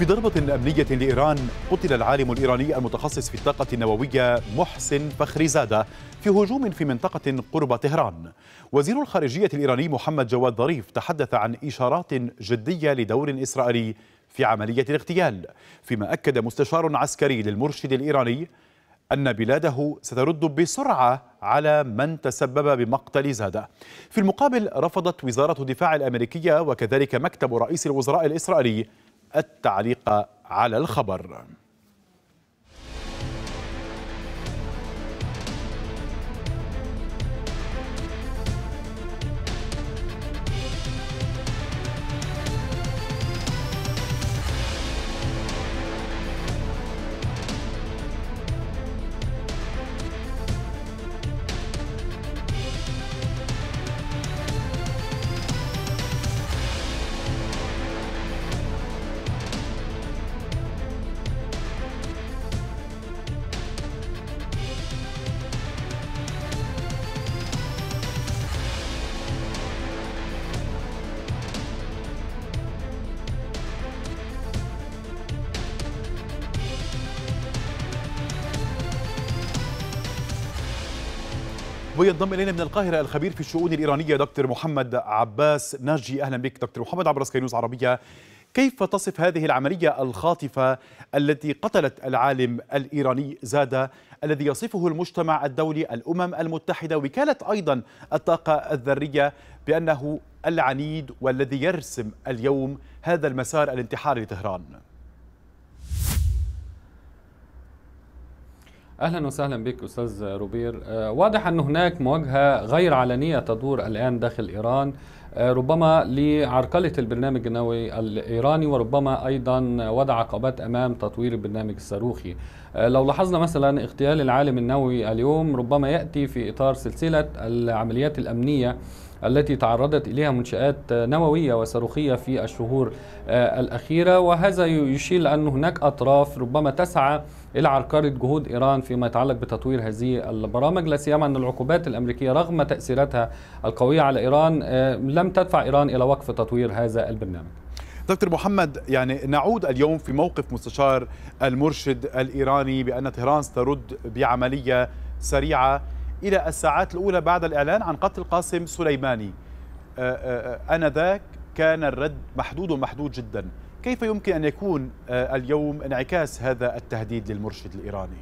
في ضربة أمنية لإيران قتل العالم الإيراني المتخصص في الطاقة النووية محسن فخريزادة في هجوم في منطقة قرب طهران وزير الخارجية الإيراني محمد جواد ظريف تحدث عن إشارات جدية لدور إسرائيلي في عملية الاغتيال فيما أكد مستشار عسكري للمرشد الإيراني أن بلاده سترد بسرعة على من تسبب بمقتل زادة في المقابل رفضت وزارة الدفاع الأمريكية وكذلك مكتب رئيس الوزراء الإسرائيلي التعليق على الخبر وينضم الينا من القاهره الخبير في الشؤون الايرانيه دكتور محمد عباس ناجي اهلا بك دكتور محمد عبر سكاي عربيه كيف تصف هذه العمليه الخاطفه التي قتلت العالم الايراني زاده الذي يصفه المجتمع الدولي الامم المتحده وكاله ايضا الطاقه الذريه بانه العنيد والذي يرسم اليوم هذا المسار الانتحاري لطهران اهلا وسهلا بك استاذ روبير آه، واضح ان هناك مواجهه غير علنيه تدور الان داخل ايران آه، ربما لعرقله البرنامج النووي الايراني وربما ايضا وضع عقبات امام تطوير البرنامج الصاروخي آه، لو لاحظنا مثلا اغتيال العالم النووي اليوم ربما ياتي في اطار سلسله العمليات الامنيه التي تعرضت إليها منشآت نووية وصاروخية في الشهور آه، الأخيرة وهذا يشير أن هناك أطراف ربما تسعى إلى عرقلة جهود إيران فيما يتعلق بتطوير هذه البرامج لا سيما أن العقوبات الأمريكية رغم تأثيراتها القوية على إيران آه، لم تدفع إيران إلى وقف تطوير هذا البرنامج دكتور محمد يعني نعود اليوم في موقف مستشار المرشد الايراني بان طهران سترد بعمليه سريعه إلى الساعات الأولى بعد الإعلان عن قتل قاسم سليماني آه، آه، آه، آنذاك كان الرد محدود ومحدود جدا كيف يمكن أن يكون اليوم انعكاس هذا التهديد للمرشد الإيراني؟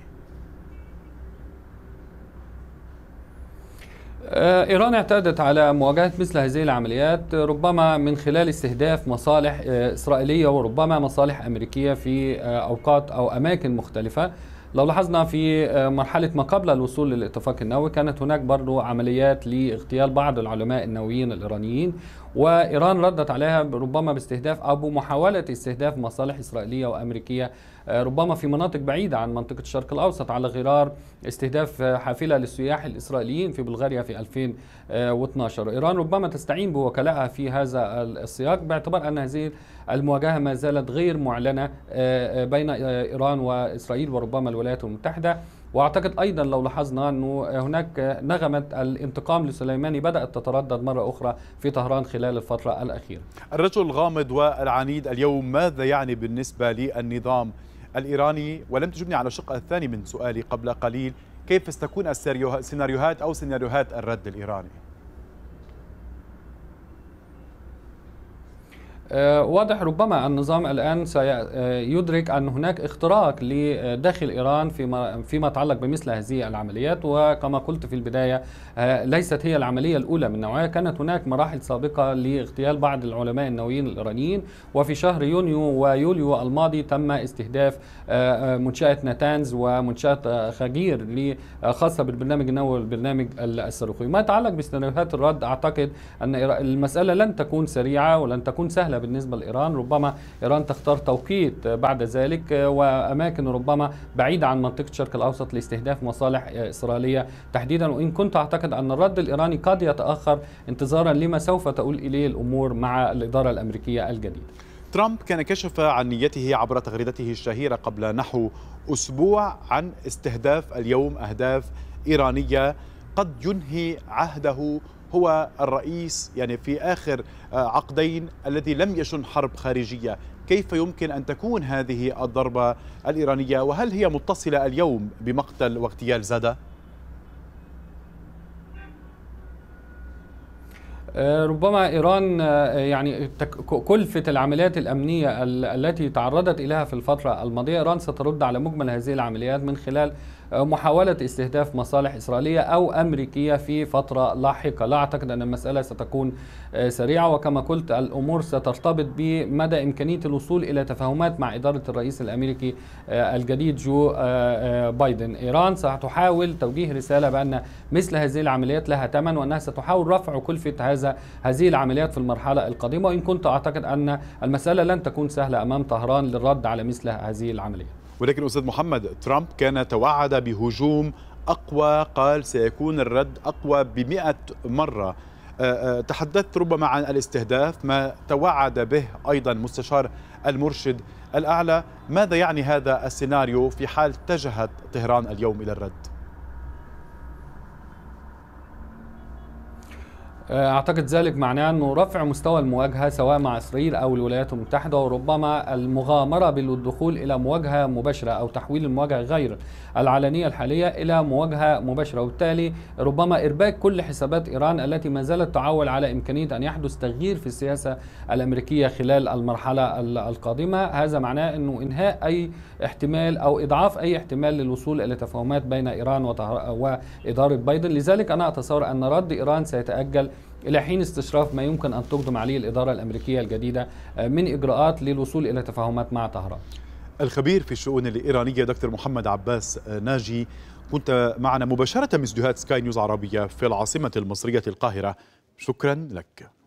إيران اعتادت على مواجهة مثل هذه العمليات ربما من خلال استهداف مصالح إسرائيلية وربما مصالح أمريكية في أوقات أو أماكن مختلفة لو لاحظنا في آه، مرحلة ما قبل الوصول للاتفاق النووي كانت هناك برضو عمليات لاغتيال بعض العلماء النوويين الإيرانيين وإيران ردت عليها ربما باستهداف أو بمحاولة استهداف مصالح إسرائيلية وأمريكية آه، ربما في مناطق بعيدة عن منطقة الشرق الأوسط على غرار استهداف آه، حافلة للسياح الإسرائيليين في بلغاريا في 2012 إيران ربما تستعين بوكلائها في هذا السياق باعتبار أن هذه المواجهة ما زالت غير معلنة آه، بين إيران وإسرائيل وربما الولايات المتحدة واعتقد ايضا لو لاحظنا انه هناك نغمه الانتقام لسليماني بدات تتردد مره اخرى في طهران خلال الفتره الاخيره. الرجل الغامض والعنيد اليوم ماذا يعني بالنسبه للنظام الايراني؟ ولم تجبني على الشق الثاني من سؤالي قبل قليل، كيف ستكون السيناريوهات او سيناريوهات الرد الايراني؟ آه، واضح ربما النظام الآن سيدرك آه، أن هناك اختراق لداخل إيران فيما, فيما يتعلق بمثل هذه العمليات وكما قلت في البداية آه، ليست هي العملية الأولى من نوعها كانت هناك مراحل سابقة لاغتيال بعض العلماء النوويين الإيرانيين وفي شهر يونيو ويوليو الماضي تم استهداف منشأة نتانز ومنشأة خجير خاصة بالبرنامج النووي والبرنامج الصاروخي ما يتعلق بسيناريوهات الرد أعتقد أن المسألة لن تكون سريعة ولن تكون سهلة بالنسبة لإيران ربما إيران تختار توقيت بعد ذلك وأماكن ربما بعيدة عن منطقة الشرق الأوسط لاستهداف مصالح إسرائيلية تحديدا وإن كنت أعتقد أن الرد الإيراني قد يتأخر انتظارا لما سوف تؤول إليه الأمور مع الإدارة الأمريكية الجديدة ترامب كان كشف عن نيته عبر تغريدته الشهيرة قبل نحو أسبوع عن استهداف اليوم أهداف إيرانية قد ينهي عهده هو الرئيس يعني في آخر آه، عقدين الذي لم يشن حرب خارجية كيف يمكن أن تكون هذه الضربة الإيرانية وهل هي متصلة اليوم بمقتل واغتيال زاده؟ آه، ربما ايران آه، يعني كلفه العمليات الامنيه التي تعرضت اليها في الفتره الماضيه ايران سترد على مجمل هذه العمليات من خلال آه، محاولة استهداف مصالح إسرائيلية أو أمريكية في فترة لاحقة لا أعتقد أن المسألة ستكون آه، سريعة وكما قلت الأمور سترتبط بمدى إمكانية الوصول إلى تفاهمات مع إدارة الرئيس الأمريكي آه، الجديد جو بايدن إيران ستحاول توجيه رسالة بأن مثل هذه العمليات لها ثمن وأنها ستحاول رفع كلفة هذا هذه العمليات في المرحلة القادمة وإن كنت أعتقد أن المسألة لن تكون سهلة أمام طهران للرد على مثل هذه العمليات ولكن أستاذ محمد ترامب كان توعد بهجوم أقوى قال سيكون الرد أقوى بمئة مرة آه، آه، تحدثت ربما عن الاستهداف ما توعد به أيضا مستشار المرشد الأعلى ماذا يعني هذا السيناريو في حال اتجهت طهران اليوم إلى الرد؟ آه، اعتقد ذلك معناه انه رفع مستوى المواجهه سواء مع اسرائيل او الولايات المتحده وربما المغامره بالدخول الى مواجهه مباشره او تحويل المواجهه غير العلنيه الحاليه الى مواجهه مباشره وبالتالي ربما ارباك كل حسابات ايران التي ما زالت تعول على امكانيه ان يحدث تغيير في السياسه الامريكيه خلال المرحله القادمه هذا معناه انه انهاء اي احتمال او اضعاف اي احتمال للوصول الى تفاهمات بين ايران واداره بايدن لذلك انا اتصور ان رد ايران سيتاجل إلى حين استشراف ما يمكن أن تقدم عليه الإدارة الأمريكية الجديدة آه، من إجراءات للوصول إلى تفاهمات مع طهران الخبير في الشؤون الإيرانية دكتور محمد عباس آه، ناجي كنت معنا مباشرة من استديوهات سكاي نيوز عربية في العاصمة المصرية القاهرة شكرا لك